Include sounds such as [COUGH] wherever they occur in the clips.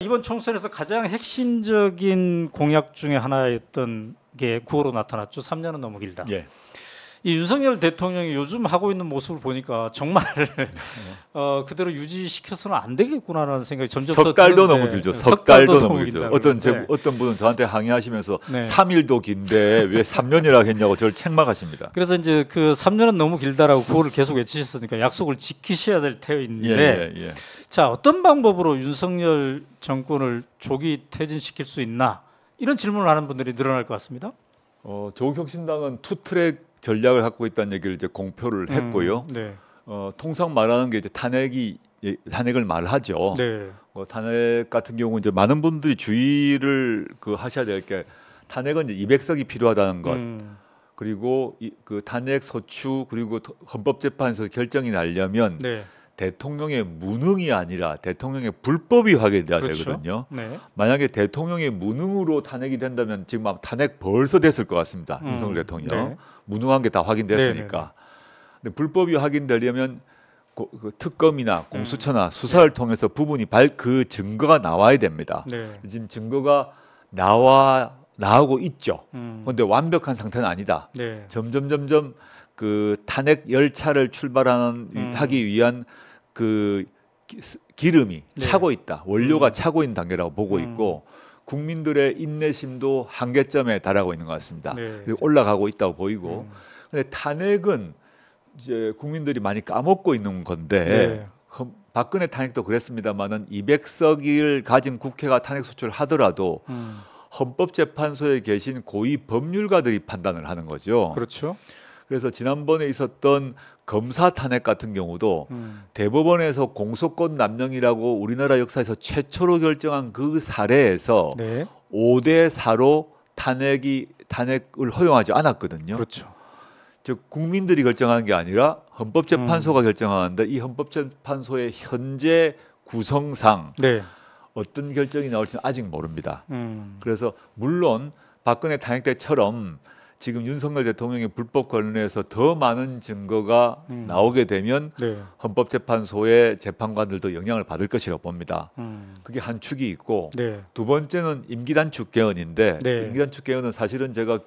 이번 총선에서 가장 핵심적인 공약 중에 하나였던 게 구호로 나타났죠. 3년은 너무 길다. 예. 이 윤석열 대통령이 요즘 하고 있는 모습을 보니까 정말 [LAUGHS] 어, 그대로 유지시켜서는 안 되겠구나라는 생각이 점점 석 달도 너무 길죠. 네, 석 달도 너무 길죠. 어떤 제, 네. 어떤 분은 저한테 항의하시면서 네. 3일도 긴데 왜 3년이라고 했냐고 저를 책망하십니다. 그래서 이제 그 3년은 너무 길다라고 구호를 계속 외치셨으니까 약속을 지키셔야 될 터인데 예, 예, 예. 자 어떤 방법으로 윤석열 정권을 조기 퇴진시킬 수 있나 이런 질문을 하는 분들이 늘어날 것 같습니다. 어, 조국혁신당은 투트랙 전략을 갖고 있다는 얘기를 이제 공표를 음, 했고요. 음, 네. 어, 통상 말하는 게 이제 탄핵이 예, 탄핵을 말하죠. 네. 어, 탄핵 같은 경우 이제 많은 분들이 주의를 그 하셔야 될 게 탄핵은 이제 200석이 필요하다는 것. 음. 그리고 이, 그 탄핵 소추 그리고 헌법재판소 결정이 나려면 네. 대통령의 무능이 아니라 대통령의 불법이 확인돼야 그렇죠? 되거든요. 네. 만약에 대통령의 무능으로 탄핵이 된다면 지금 막 탄핵 벌써 됐을 것 같습니다. 음, 윤석열 대통령 네. 무능한 게 다 확인됐으니까. 네네. 네, 네. 근데 불법이 확인되려면 고, 그 특검이나 음. 공수처나 음. 수사를 네. 통해서 부분이 발 그 증거가 나와야 됩니다. 네. 지금 증거가 나와 나오고 있죠. 음. 그런데 완벽한 상태는 아니다. 네. 점점 점점 그 탄핵 열차를 출발하는 음. 하기 위한 그 기름이 네. 차고 있다. 원료가 음. 차고 있는 단계라고 보고 음. 있고 음. 국민들의 인내심도 한계점에 달하고 있는 것 같습니다. 네. 올라가고 있다고 보이고. 음. 근데 탄핵은 이제 국민들이 많이 까먹고 있는 건데 네. 박근혜 탄핵도 그랬습니다만은 200석을 가진 국회가 탄핵 소추를 하더라도 음. 헌법재판소에 계신 고위 법률가들이 판단을 하는 거죠. 그렇죠. 그래서 지난번에 있었던 검사 탄핵 같은 경우도 음. 대법원에서 공소권 남용이라고 우리나라 역사에서 최초로 결정한 그 사례에서 네. 5대 4로 탄핵이 탄핵을 허용하지 않았거든요. 그렇죠. 즉 국민들이 결정하는 게 아니라 헌법재판소가 음. 결정하는데 이 헌법재판소의 현재 구성상 네. 어떤 결정이 나올지는 아직 모릅니다. 음. 그래서 물론 박근혜 탄핵 때처럼 지금 윤석열 대통령의 불법 관련해서 더 많은 증거가 음. 나오게 되면 네. 헌법재판소의 재판관들도 영향을 받을 것이라고 봅니다. 음. 그게 한 축이 있고 네. 두 번째는 임기단축 개헌인데 네. 임기단축 개헌은 사실은 제가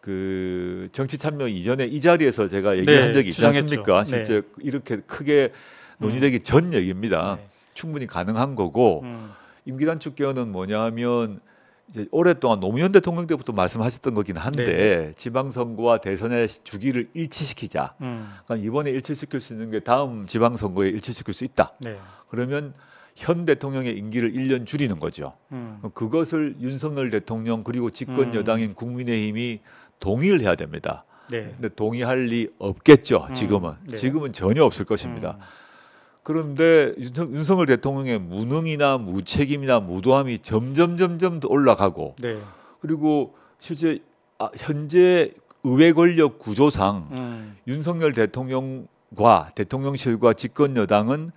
그 정치 참여 이전에 이 자리에서 제가 얘기한 네, 적이 있지 않습니까? 네. 실제 이렇게 크게 논의되기 음. 전 얘기입니다. 네. 충분히 가능한 거고 음. 임기단축 개헌은 뭐냐면 하 이제 오랫동안 노무현 대통령 때부터 말씀하셨던 거긴 한데 네, 네. 지방선거와 대선의 주기를 일치시키자. 음. 그러니까 이번에 일치시킬 수 있는 게 다음 지방선거에 일치시킬 수 있다. 네. 그러면 현 대통령의 임기를 1년 줄이는 거죠. 음. 그것을 윤석열 대통령 그리고 집권 음. 여당인 국민의힘이 동의를 해야 됩니다. 네. 근데 동의할 리 없겠죠. 음. 지금은 음. 지금은 전혀 없을 것입니다. 음. 그런데 윤석열 대통령의 무능이나 무책임이나 무도함이 점점 점점 올라가고 네. 그리고 실제 아, 현재 의회 권력 구조상 음. 윤석열 대통령과 대통령실과 집권 여당은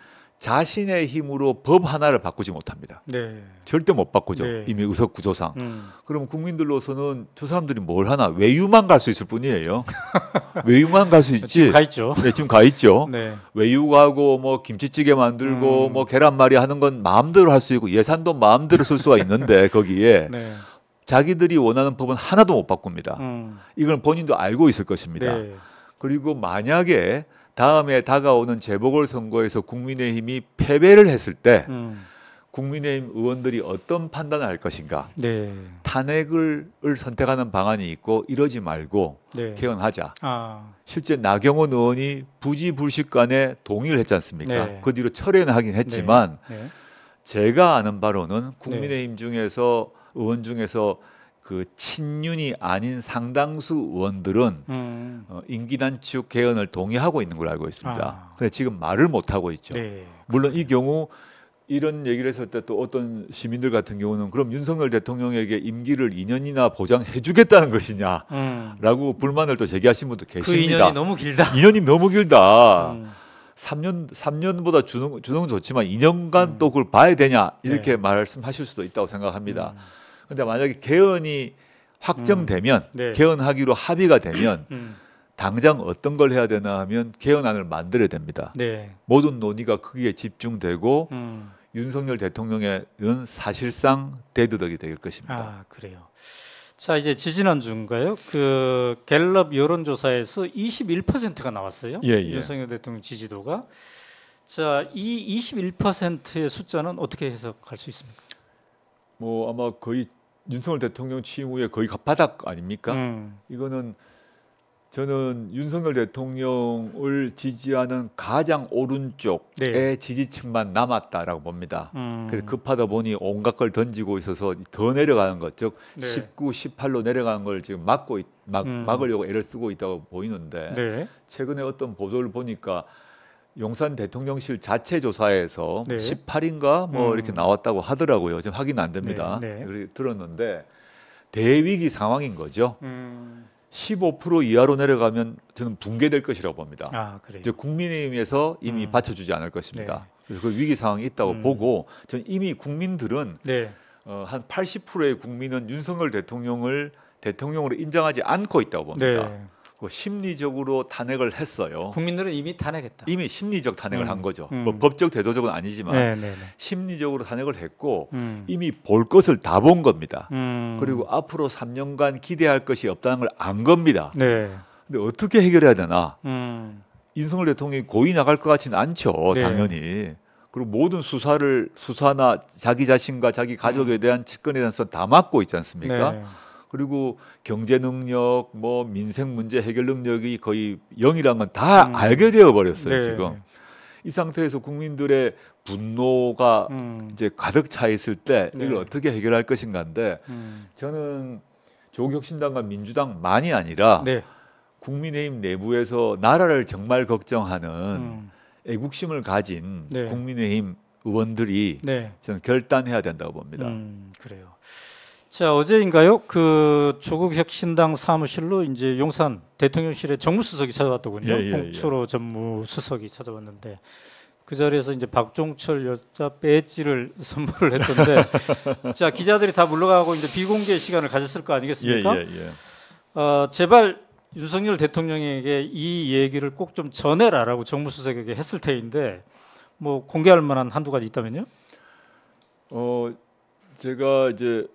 자신의 힘으로 법 하나를 바꾸지 못합니다. 네. 절대 못 바꾸죠. 네. 이미 의석 구조상. 음. 그럼 국민들로서는 저 사람들이 뭘 하나 외유만 갈 수 있을 뿐이에요. [LAUGHS] 외유만 갈 수 있지. 지금 가 있죠. 네, 지금 가 있죠. 네. 외유 하고뭐 김치찌개 만들고 음. 뭐 계란말이 하는 건 마음대로 할 수 있고 예산도 마음대로 쓸 수가 있는데 [LAUGHS] 거기에 네. 자기들이 원하는 법은 하나도 못 바꿉니다. 음. 이건 본인도 알고 있을 것입니다. 네. 그리고 만약에 다음에 다가오는 재보궐 선거에서 국민의힘이 패배를 했을 때 음. 국민의힘 의원들이 어떤 판단을 할 것인가. 네. 탄핵을 선택하는 방안이 있고 이러지 말고 네. 개헌하자. 아. 실제 나경원 의원이 부지불식 간에 동의를 했지 않습니까? 네. 그 뒤로 철회는 하긴 했지만 네. 네. 제가 아는 바로는 국민의힘 네. 중에서 의원 중에서 그 친윤이 아닌 상당수 의원들은 음. 어, 임기단 축 개헌을 동의하고 있는 걸 알고 있습니다. 아. 근데 지금 말을 못 하고 있죠. 네. 물론 이 경우 이런 얘기를 했을 때 또 어떤 시민들 같은 경우는 그럼 윤석열 대통령에게 임기를 2년이나 보장해주겠다는 것이냐라고 음. 불만을 또 제기하신 분도 그 계십니다. 그 2년이 너무 길다. 2년이 너무 길다. 음. 3년 3년보다 주는 주는 좋지만 2년간 음. 또 그걸 봐야 되냐 이렇게 네. 말씀하실 수도 있다고 생각합니다. 음. 근데 만약에 개헌이 확정되면 음. 네. 개헌하기로 합의가 되면 음. 당장 어떤 걸 해야 되나 하면 개헌안을 만들어야 됩니다. 네. 모든 논의가 거기에 집중되고 음. 윤석열 대통령의은 사실상 대두덕이 될 것입니다. 아 그래요. 자 이제 지지난 주인가요? 그 갤럽 여론조사에서 21%가 나왔어요. 예, 예. 윤석열 대통령 지지도가 자이 21%의 숫자는 어떻게 해석할 수 있습니까? 뭐 아마 거의 윤석열 대통령 취임 후에 거의 갑 바닥 아닙니까? 음. 이거는 저는 윤석열 대통령을 지지하는 가장 오른쪽의 네. 지지층만 남았다라고 봅니다. 음. 그래서 급하다 보니 온갖 걸 던지고 있어서 더 내려가는 것, 즉 네. 19, 18로 내려가는 걸 지금 막고 있, 막, 음. 막으려고 애를 쓰고 있다고 보이는데 네. 최근에 어떤 보도를 보니까 용산 대통령실 자체 조사에서 네. 18인가 뭐 음. 이렇게 나왔다고 하더라고요. 지금 확인 안 됩니다. 네, 네. 들었는데 대위기 상황인 거죠. 음. 15% 이하로 내려가면 저는 붕괴될 것이라고 봅니다. 아, 이제 국민의힘에서 이미 음. 받쳐주지 않을 것입니다. 네. 그래서 그 위기 상황이 있다고 음. 보고 전 이미 국민들은 네. 어, 한 80%의 국민은 윤석열 대통령을 대통령으로 인정하지 않고 있다고 봅니다. 네. 심리적으로 탄핵을 했어요. 국민들은 이미 탄핵했다. 이미 심리적 탄핵을 음, 한 거죠. 뭐 음. 뭐 법적 대조적은 아니지만 네, 네, 네. 심리적으로 탄핵을 했고 음. 이미 볼 것을 다 본 겁니다. 음. 그리고 앞으로 3년간 기대할 것이 없다는 걸 안 겁니다. 네. 근데 어떻게 해결해야 되나? 인성을 음. 대통령이 고의 나갈 것 같지는 않죠. 네. 당연히. 그리고 모든 수사를 수사나 자기 자신과 자기 가족에 음. 대한 측근에 대해서 다 맡고 있지 않습니까? 네. 그리고 경제 능력, 뭐 민생 문제 해결 능력이 거의 영이란 건다 음. 알게 되어 버렸어요 네. 지금. 이 상태에서 국민들의 분노가 음. 이제 가득 차 있을 때 네. 이걸 네. 어떻게 해결할 것인가인데 음. 저는 조국혁신당과 민주당만이 아니라 네. 국민의힘 내부에서 나라를 정말 걱정하는 음. 애국심을 가진 네. 국민의힘 의원들이 네. 저는 결단해야 된다고 봅니다. 음, 그래요. 자 어제인가요? 그 조국 혁신당 사무실로 이제 용산 대통령실에 정무수석이 찾아왔더군요. 예, 예, 예. 홍초로 예. 무수석이 찾아왔는데 그 자리에서 이제 박종철 여자 배지를 [LAUGHS] 선물을 했던데 [LAUGHS] 자 기자들이 다 물러가고 이제 비공개 시간을 가졌을 거 아니겠습니까? 예, 예, 어, 제발 윤석열 대통령에게 이 얘기를 꼭 좀 전해라라고 정무수석에게 했을 테인데 뭐 공개할 만한 한두 가지 있다면요? 어 제가 이제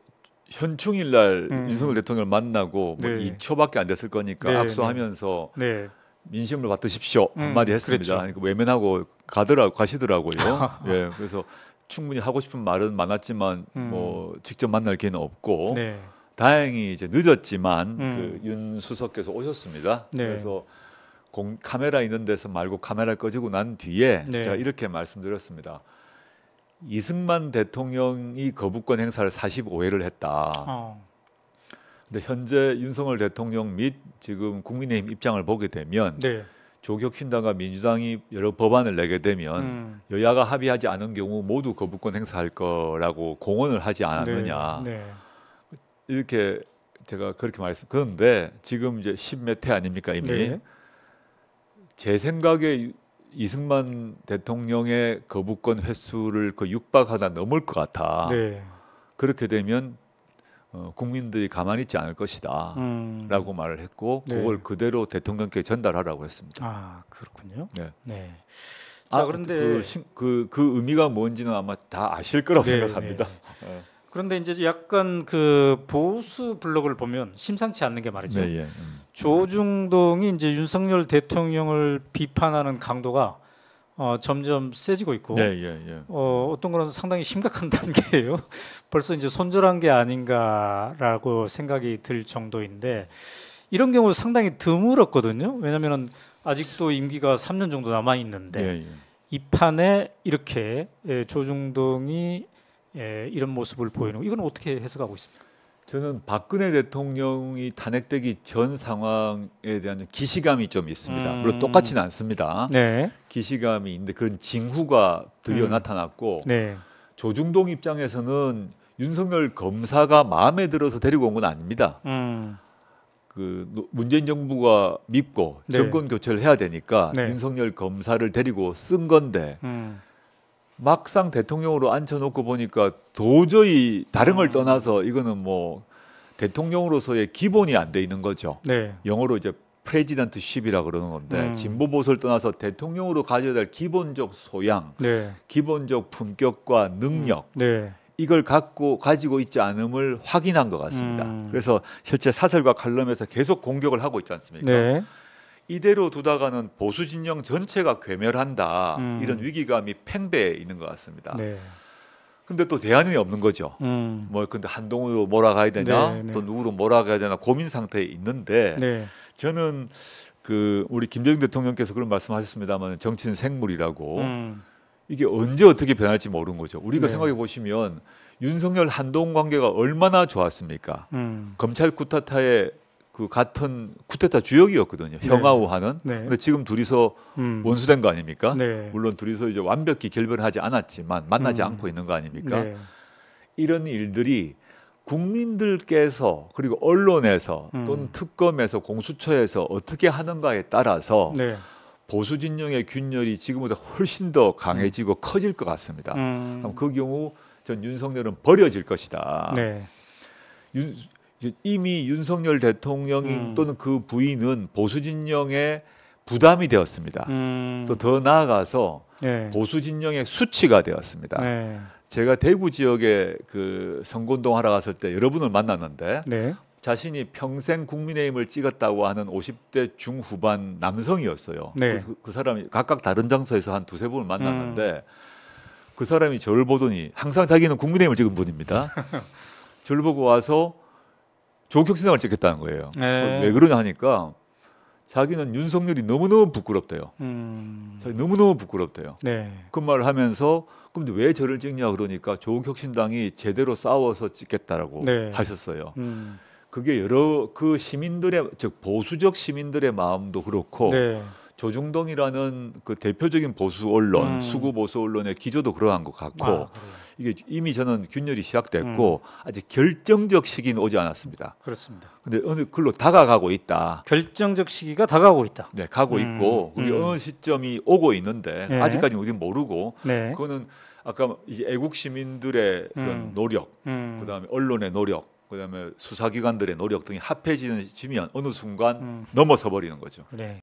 현충일 날 음. 윤석열 대통령을 만나고 뭐 네. 뭐 2초밖에 안 됐을 거니까 네. 악수하면서 네. 네. 민심을 받드십시오 음. 한마디 했습니다. 그렇죠. 그러니까 외면하고 가더라 가시더라고요. [LAUGHS] 예, 그래서 충분히 하고 싶은 말은 많았지만 음. 뭐 직접 만날 기회는 없고 네. 다행히 이제 늦었지만 음. 그윤 수석께서 오셨습니다. 네. 그래서 공, 카메라 있는 데서 말고 카메라 꺼지고 난 뒤에 제가 이렇게 말씀드렸습니다. 이승만 대통령이 거부권 행사를 45회를 했다. 그런데 어. 현재 윤석열 대통령 및 지금 국민의힘 입장을 보게 되면 네. 조격신당과 민주당이 여러 법안을 내게 되면 음. 여야가 합의하지 않은 경우 모두 거부권 행사할 거라고 공언을 하지 않았느냐 네. 네. 이렇게 제가 그렇게 말했습니 그런데 지금 이제 1 0몇회 아닙니까 이미 네. 제 생각에 이승만 대통령의 거부권 횟수를 그 6박 하다 넘을 것 같아. 네. 그렇게 되면 어, 국민들이 가만히 있지 않을 것이다라고 음. 말을 했고 네. 그걸 그대로 대통령께 전달하라고 했습니다. 아 그렇군요. 네. 네. 자, 아 그런데 그그 그, 그, 의미가 뭔지는 아마 다 아실 거라고 네, 생각합니다. 네. 네. 그런데 이제 약간 그 보수 블록을 보면 심상치 않는 게 말이죠. 네, 예. 음. 조중동이 이제 윤석열 대통령을 비판하는 강도가 어, 점점 세지고 있고 네, 예, 예. 어, 어떤 거는 상당히 심각한 [LAUGHS] 단계예요. 벌써 이제 손절한 게 아닌가라고 생각이 들 정도인데 이런 경우 상당히 드물었거든요. 왜냐하면 아직도 임기가 3년 정도 남아 있는데 예, 예, 이 판에 이렇게 예, 조중동이 예, 이런 모습을 보이는 이건 어떻게 해석하고 있습니까? 저는 박근혜 대통령이 탄핵되기 전 상황에 대한 기시감이 좀 있습니다. 음. 물론 똑같지는 않습니다. 네. 기시감이 있는데 그런 징후가 드디어 음. 나타났고 네. 조중동 입장에서는 윤석열 검사가 마음에 들어서 데리고 온 건 아닙니다. 음. 그 문재인 정부가 믿고 네. 정권 교체를 해야 되니까 네. 윤석열 검사를 데리고 쓴 건데. 음. 막상 대통령으로 앉혀놓고 보니까 도저히 다른 걸 음. 떠나서 이거는 뭐 대통령으로서의 기본이 안 돼 있는 거죠. 네. 영어로 이제 프레지던트 십이라 그러는 건데 음. 진보 보수를 떠나서 대통령으로 가져야 될 기본적 소양, 네. 기본적 품격과 능력 음. 네. 이걸 갖고 가지고 있지 않음을 확인한 것 같습니다. 음. 그래서 실제 사설과 칼럼에서 계속 공격을 하고 있지 않습니까? 네. 이대로 두다가는 보수 진영 전체가 괴멸한다 음. 이런 위기감이 팽배해 있는 것 같습니다. 네. 근데 또 대안이 없는 거죠. 음. 뭐 근데 한동으로 몰아가야 되냐 네, 네. 또 누구로 몰아가야 되나 고민 상태에 있는데 네. 저는 그 우리 김대중 대통령께서 그런 말씀하셨습니다만 정치는 생물이라고 음. 이게 언제 어떻게 변할지 모르는 거죠. 우리가 네. 생각해 보시면 윤석열 한동 관계가 얼마나 좋았습니까? 음. 검찰 쿠타타에 그 같은 쿠데타 주역이었거든요. 형아우하는. 네. 네. 근데 지금 둘이서 음. 원수된 거 아닙니까? 네. 물론 둘이서 이제 완벽히 결별하지 않았지만 만나지 음. 않고 있는 거 아닙니까? 네. 이런 일들이 국민들께서 그리고 언론에서 음. 또는 특검에서 공수처에서 어떻게 하는가에 따라서 네. 보수 진영의 균열이 지금보다 훨씬 더 강해지고 음. 커질 것 같습니다. 음. 그럼 그 경우 전 윤석열은 버려질 것이다. 네. 윤, 이미 윤석열 대통령이 음. 또는 그 부인은 보수 진영의 부담이 되었습니다. 음. 또더 나아가서 네. 예. 보수 진영의 수치가 되었습니다. 네. 제가 대구 지역에 그 선거운동 하러 갔을 때 여러분을 만났는데 네. 자신이 평생 국민의힘을 찍었다고 하는 50대 중후반 남성이었어요. 네. 그, 그, 사람이 각각 다른 장소에서 한 두세 분을 만났는데 음. 그 사람이 저를 보더니 항상 자기는 국민의힘을 찍은 분입니다. [LAUGHS] 저를 보고 와서 조국혁신당을 찍겠다는 거예요. 네. 왜 그러냐 하니까 자기는 윤석열이 너무너무 부끄럽대요. 음. 자기 너무너무 부끄럽대요. 네. 그 말을 하면서 그럼 왜 저를 찍냐 그러니까 조국혁신당이 제대로 싸워서 찍겠다라고 네. 하셨어요. 음. 그게 여러 그 시민들의 즉 보수적 시민들의 마음도 그렇고 네. 조중동이라는 그 대표적인 보수 언론 음. 수구 보수 언론의 기조도 그러한 것 같고 아, 이게 이미 저는 균열이 시작됐고 음. 아직 결정적 시기는 오지 않았습니다. 그렇습니다. 근데 어느 글로 다가가고 있다. 결정적 시기가 다가오고 있다. 네, 가고 음. 있고 우리 음. 어느 시점이 오고 있는데 네. 아직까지는 우리는 모르고 네. 그거는 아까 이제 애국 시민들의 그런 음. 노력, 음. 그다음에 언론의 노력, 그다음에 수사기관들의 노력 등이 합해지는 지면 어느 순간 음. 넘어서 버리는 거죠. 네.